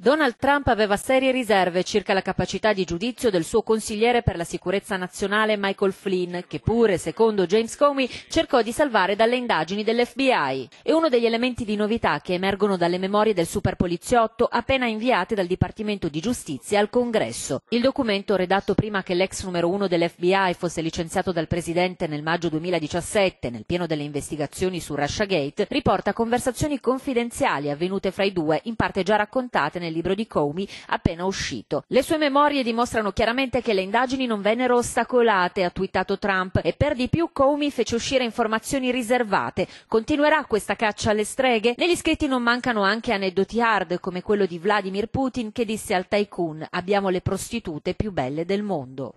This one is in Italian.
Donald Trump aveva serie riserve circa la capacità di giudizio del suo consigliere per la sicurezza nazionale Michael Flynn, che pure, secondo James Comey, cercò di salvare dalle indagini dell'FBI. È uno degli elementi di novità che emergono dalle memorie del superpoliziotto appena inviate dal Dipartimento di Giustizia al Congresso. Il documento, redatto prima che l'ex numero uno dell'FBI fosse licenziato dal Presidente nel maggio 2017, nel pieno delle investigazioni su Russiagate, riporta conversazioni confidenziali avvenute fra i due, in parte già raccontate nel nel libro di Comey appena uscito. Le sue memorie dimostrano chiaramente che le indagini non vennero ostacolate, ha twittato Trump, e per di più Comey fece uscire informazioni riservate. Continuerà questa caccia alle streghe? Negli scritti non mancano anche aneddoti hard, come quello di Vladimir Putin che disse al tycoon abbiamo le prostitute più belle del mondo.